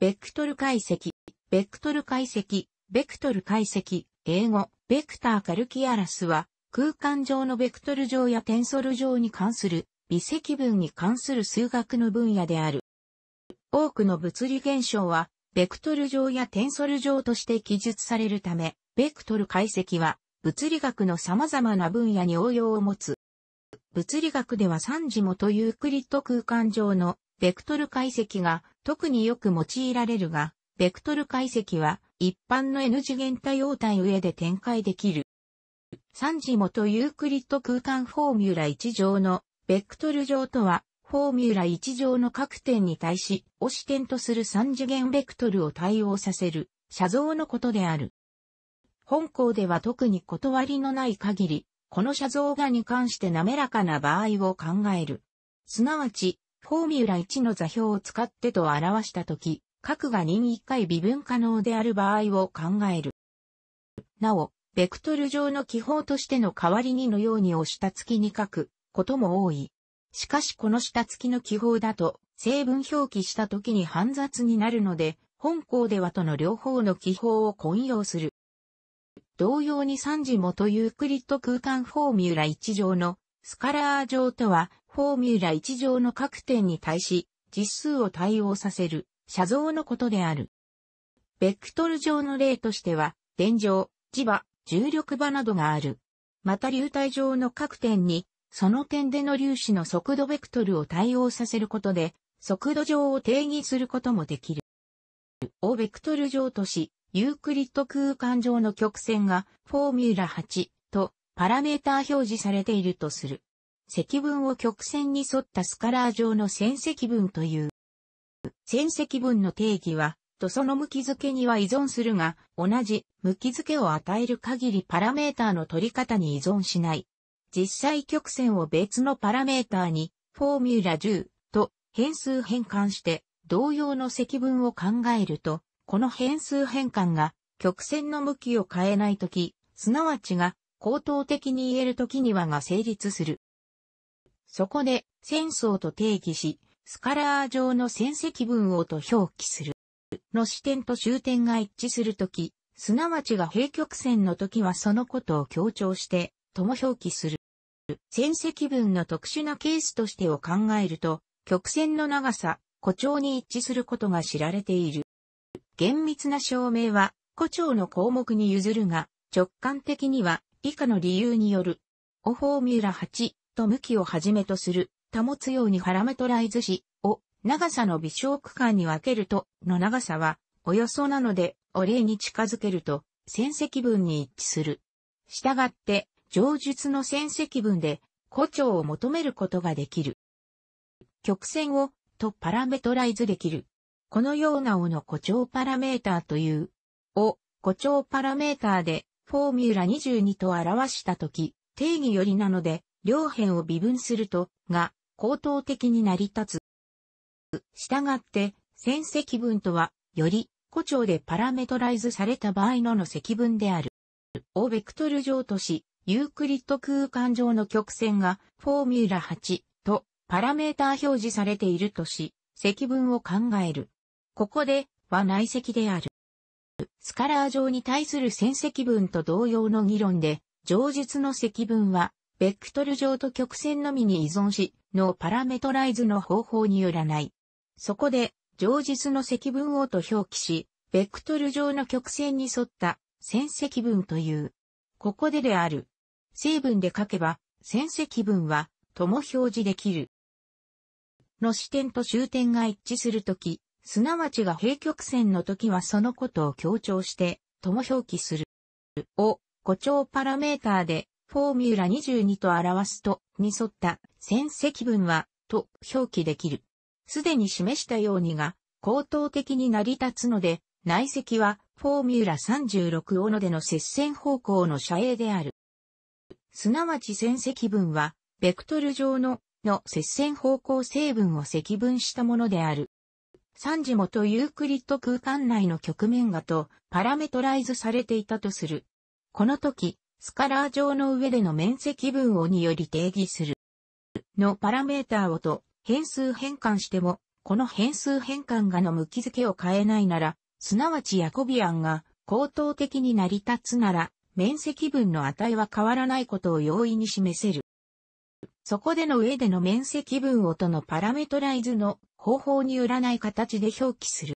ベクトル解析、ベクトル解析、ベクトル解析、英語、ベクターカルキアラスは、空間上のベクトル上やテンソル上に関する、微積分に関する数学の分野である。多くの物理現象は、ベクトル上やテンソル上として記述されるため、ベクトル解析は、物理学の様々な分野に応用を持つ。物理学では三次元というクリット空間上のベクトル解析が特によく用いられるが、ベクトル解析は一般の N 次元多様体上で展開できる。3次元ユークリッド空間フォーミュラ1乗のベクトル上とは、フォーミュラ1乗の各点に対し、を視点とする3次元ベクトルを対応させる、写像のことである。本校では特に断りのない限り、この写像画に関して滑らかな場合を考える。すなわち、フォーミュラ1の座標を使ってと表したとき、各が任1回微分可能である場合を考える。なお、ベクトル上の記法としての代わりにのようにを下付きに書くことも多い。しかしこの下付きの記法だと、成分表記した時に煩雑になるので、本項ではとの両方の記法を混用する。同様に3次元とユークリッド空間フォーミュラ1上のスカラー上とはフォーミュラ1乗の各点に対し、実数を対応させる、写像のことである。ベクトル上の例としては、電乗、磁場、重力場などがある。また流体上の各点に、その点での粒子の速度ベクトルを対応させることで、速度上を定義することもできる。をベクトル上とし、ユークリッド空間上の曲線がフォーミュラ8とパラメータ表示されているとする。積分を曲線に沿ったスカラー状の線積分という。線積分の定義は、とその向き付けには依存するが、同じ向き付けを与える限りパラメータの取り方に依存しない。実際曲線を別のパラメータに、フォーミュラ10と変数変換して同様の積分を考えると、この変数変換が曲線の向きを変えないとき、すなわちが、高等的に言えるときにはが成立する。そこで、戦争と定義し、スカラー上の戦績文をと表記する。の視点と終点が一致するとき、すなわちが平曲線のときはそのことを強調して、とも表記する。戦績文の特殊なケースとしてを考えると、曲線の長さ、誇張に一致することが知られている。厳密な証明は、誇張の項目に譲るが、直感的には、以下の理由による。オホーミュラ8、と向きをはじめとする、保つようにパラメトライズし、を長さの微小区間に分けると、の長さは、およそなので、お礼に近づけると、線積分に一致する。したがって、上述の線積分で、弧長を求めることができる。曲線を、とパラメトライズできる。このようなおの誇張パラメーターという、を、誇張パラメーターで、フォーミュラ22と表したとき、定義よりなので、両辺を微分すると、が、高等的に成り立つ。したがって、線積分とは、より、誇張でパラメトライズされた場合のの積分である。をベクトル上とし、ユークリッド空間上の曲線が、フォーミュラ8と、パラメーター表示されているとし、積分を考える。ここで、は内積である。スカラー上に対する線積分と同様の議論で、上述の積分は、ベクトル上と曲線のみに依存し、のパラメトライズの方法によらない。そこで、上述の積分をと表記し、ベクトル上の曲線に沿った線積分という。ここでである。成分で書けば、線積分は、とも表示できる。の視点と終点が一致するとき、すなわちが平曲線のときはそのことを強調して、とも表記する。を、誇張パラメーターで、フォーミュラ22と表すと、に沿った線積分は、と表記できる。すでに示したようにが、高等的に成り立つので、内積は、フォーミュラ36オノでの接線方向の射影である。すなわち線積分は、ベクトル上の、の接線方向成分を積分したものである。三次元ユークリッド空間内の局面がとパラメトライズされていたとする。この時、スカラー上の上での面積分をにより定義する。のパラメーターをと変数変換しても、この変数変換がの向き付けを変えないなら、すなわちヤコビアンが高等的に成り立つなら、面積分の値は変わらないことを容易に示せる。そこでの上での面積分をとのパラメトライズの方法によらない形で表記する。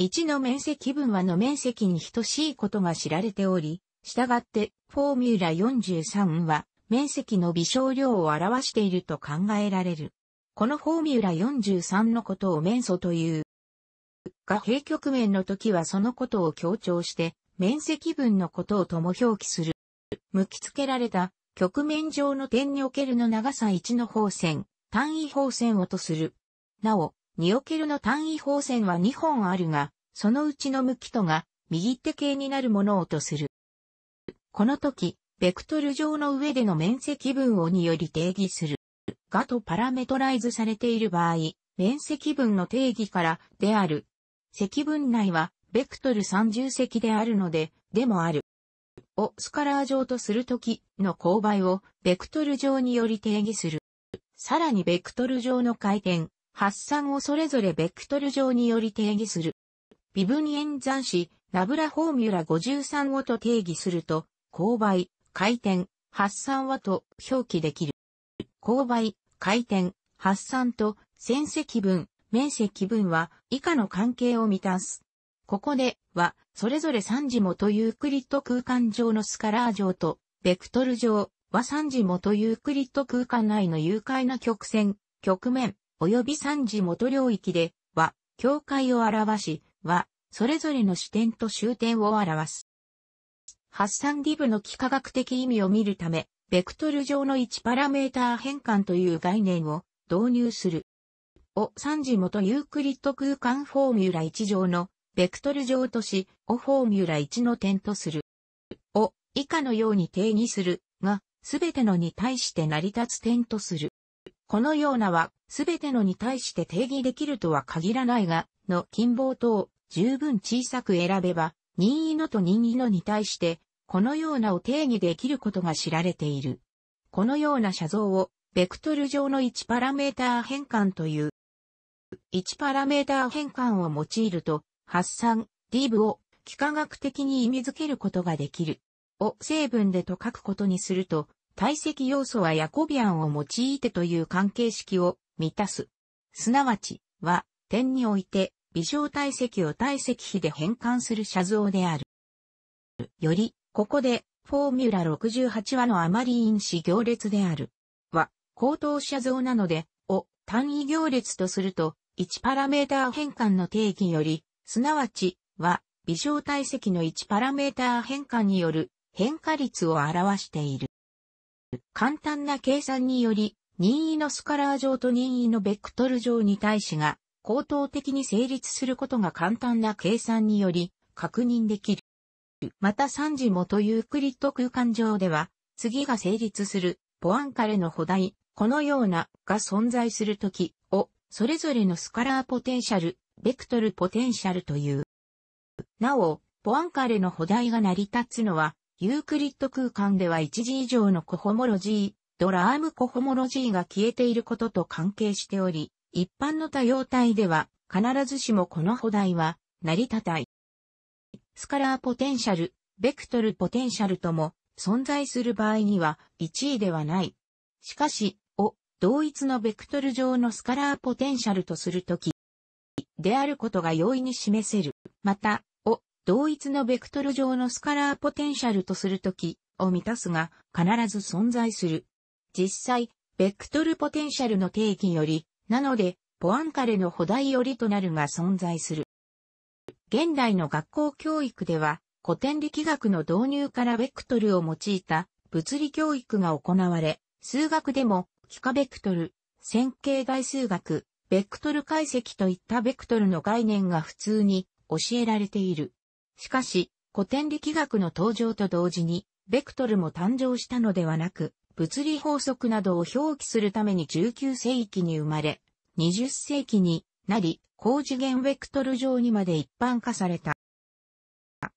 1の面積分はの面積に等しいことが知られており、したがって、フォーミュラ43は、面積の微小量を表していると考えられる。このフォーミュラ43のことを面素という。が平局面の時はそのことを強調して、面積分のことをとも表記する。向きつけられた、局面上の点におけるの長さ1の方線、単位方線をとする。なお、におけるの単位方線は2本あるが、そのうちの向きとが、右手形になるものをとする。この時、ベクトル上の上での面積分をにより定義する。がとパラメトライズされている場合、面積分の定義からである。積分内は、ベクトル三重積であるので、でもある。をスカラー上とするときの勾配をベクトル上により定義する。さらにベクトル上の回転、発散をそれぞれベクトル上により定義する。微分演算子、ナブラフォーミュラ53をと定義すると、勾配、回転、発散はと表記できる。勾配、回転、発散と線積分、面積分は以下の関係を満たす。ここでは、それぞれ3次元とユークリッド空間上のスカラー上と、ベクトル上は3次元とユークリッド空間内の誘拐な曲線、曲面、及び3次元領域では、境界を表し、は、それぞれの視点と終点を表す。発散ィブの幾何学的意味を見るため、ベクトル上の1パラメータ変換という概念を導入する。を3次元ユークリッド空間フォーミュラ1上のベクトル上とし、をフォーミュラ1の点とする。を以下のように定義するが、すべてのに対して成り立つ点とする。このようなは、すべてのに対して定義できるとは限らないが、の近傍等を十分小さく選べば、任意のと任意のに対して、このようなを定義できることが知られている。このような写像を、ベクトル上の1パラメーター変換という。1パラメーター変換を用いると、発散、ディブを幾何学的に意味付けることができる。を成分でと書くことにすると、体積要素はヤコビアンを用いてという関係式を満たす。すなわち、は、点において、微小体積を体積比で変換する写像である。より、ここで、フォーミュラ68話のあまり因子行列である。は、高等写像なので、を単位行列とすると、1パラメーター変換の定義より、すなわち、は、微小体積の1パラメーター変換による変化率を表している。簡単な計算により、任意のスカラー上と任意のベクトル上に対しが、高等的に成立することが簡単な計算により確認できる。また3次元とユークリッド空間上では、次が成立するポアンカレの補題、このようなが存在するときを、それぞれのスカラーポテンシャル、ベクトルポテンシャルという。なお、ポアンカレの補題が成り立つのは、ユークリッド空間では一次以上のコホモロジー、ドラームコホモロジーが消えていることと関係しており、一般の多様体では、必ずしもこの補題は、成り立たい。スカラーポテンシャル、ベクトルポテンシャルとも、存在する場合には、1位ではない。しかし、を、同一のベクトル上のスカラーポテンシャルとするとき、であることが容易に示せる。また、を、同一のベクトル上のスカラーポテンシャルとするとき、を満たすが、必ず存在する。実際、ベクトルポテンシャルの定義より、なので、ポアンカレの補題よりとなるが存在する。現代の学校教育では、古典力学の導入からベクトルを用いた物理教育が行われ、数学でも、幾何ベクトル、線形代数学、ベクトル解析といったベクトルの概念が普通に教えられている。しかし、古典力学の登場と同時に、ベクトルも誕生したのではなく、物理法則などを表記するために19世紀に生まれ、20世紀になり、高次元ベクトル上にまで一般化された。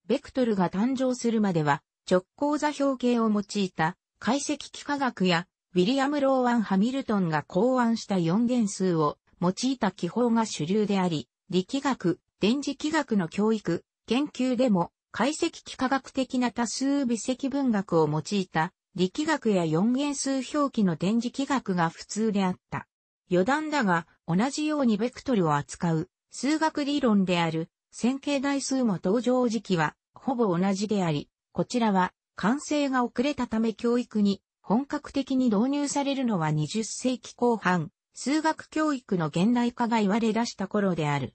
ベクトルが誕生するまでは、直交座標系を用いた解析幾何学や、ウィリアム・ローアン・ハミルトンが考案した4元数を用いた記法が主流であり、力学、電磁気学の教育、研究でも解析幾何学的な多数微積分学を用いた力学や四元数表記の電磁気学が普通であった。余談だが、同じようにベクトルを扱う数学理論である線形代数も登場時期はほぼ同じであり、こちらは完成が遅れたため教育に本格的に導入されるのは20世紀後半、数学教育の現代化が言われ出した頃である。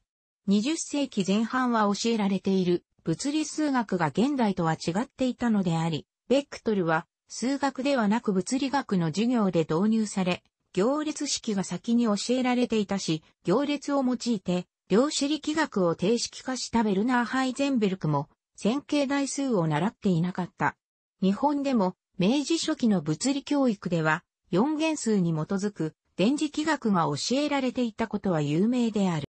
20世紀前半は教えられている物理数学が現代とは違っていたのであり、ベクトルは数学ではなく物理学の授業で導入され、行列式が先に教えられていたし、行列を用いて、量子力学を定式化したベルナー・ハイゼンベルクも、線形代数を習っていなかった。日本でも、明治初期の物理教育では、四元数に基づく、電磁気学が教えられていたことは有名である。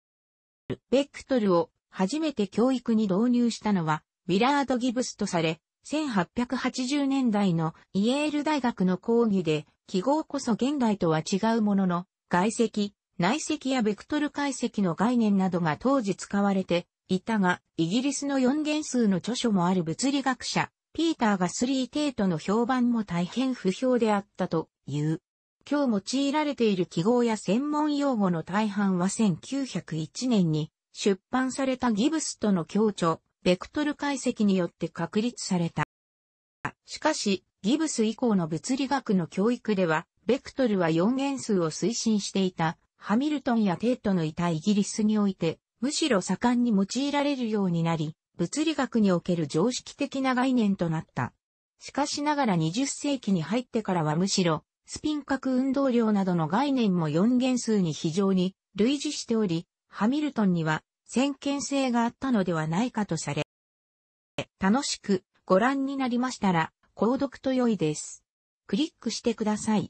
ベクトルを初めて教育に導入したのは、ウィラード・ギブスとされ、1880年代のイエール大学の講義で、記号こそ現代とは違うものの、外積、内積やベクトル解析の概念などが当時使われていたが、イギリスの4元数の著書もある物理学者、ピーターがスリーテートの評判も大変不評であったという。今日用いられている記号や専門用語の大半は1901年に出版されたギブスとの協調、ベクトル解析によって確立された。しかし、ギブス以降の物理学の教育では、ベクトルは4元数を推進していた、ハミルトンやテートのいたイギリスにおいて、むしろ盛んに用いられるようになり、物理学における常識的な概念となった。しかしながら20世紀に入ってからはむしろ、スピン核運動量などの概念も4元数に非常に類似しており、ハミルトンには先見性があったのではないかとされ、楽しくご覧になりましたら、購読と良いです。クリックしてください。